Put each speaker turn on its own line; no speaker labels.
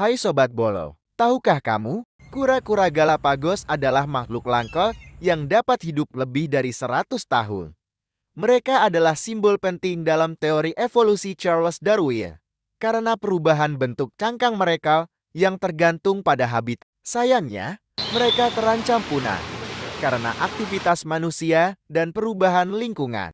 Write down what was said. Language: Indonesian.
Hai Sobat Bolo, tahukah kamu? Kura-kura Galapagos adalah makhluk langka yang dapat hidup lebih dari 100 tahun. Mereka adalah simbol penting dalam teori evolusi Charles Darwin karena perubahan bentuk cangkang mereka yang tergantung pada habitat. Sayangnya, mereka terancam punah karena aktivitas manusia dan perubahan lingkungan.